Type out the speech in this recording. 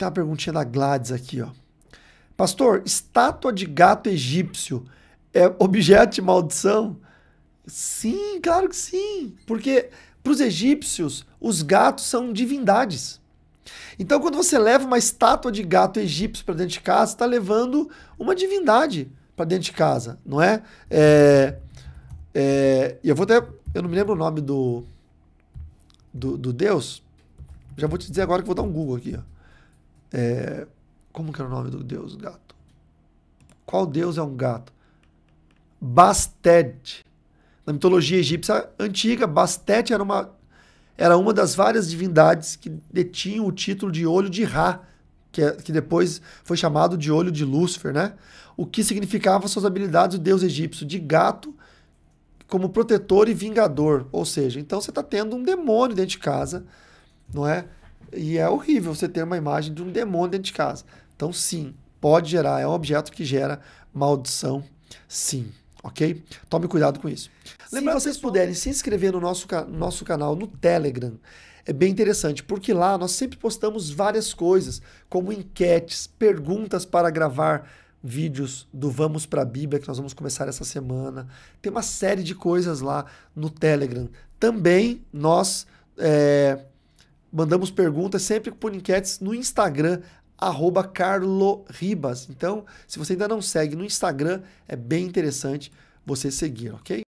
Tem tá uma perguntinha da Gladys aqui, ó. Pastor, estátua de gato egípcio é objeto de maldição? Sim, claro que sim. Porque para os egípcios, os gatos são divindades. Então, quando você leva uma estátua de gato egípcio para dentro de casa, está levando uma divindade para dentro de casa, não é? é, é eu vou até. Eu não me lembro o nome do, do, do, Deus. Já vou te dizer agora que vou dar um Google aqui. Ó. É, como que era o nome do deus gato? Qual deus é um gato? Bastet. Na mitologia egípcia antiga, Bastet era uma, era uma das várias divindades que detinham o título de Olho de Ra, que, é, que depois foi chamado de Olho de Lúcifer, né? O que significava suas habilidades do deus egípcio de gato como protetor e vingador. Ou seja, então você está tendo um demônio dentro de casa, não é? E é horrível você ter uma imagem de um demônio dentro de casa. Então, sim, pode gerar. É um objeto que gera maldição, sim. Ok? Tome cuidado com isso. Lembrando, se vocês pessoa... puderem se inscrever no nosso, no nosso canal no Telegram, é bem interessante, porque lá nós sempre postamos várias coisas, como enquetes, perguntas para gravar vídeos do Vamos para a Bíblia, que nós vamos começar essa semana. Tem uma série de coisas lá no Telegram. Também nós. É mandamos perguntas sempre por enquetes no Instagram, arroba Carlo Ribas. Então, se você ainda não segue no Instagram, é bem interessante você seguir, ok?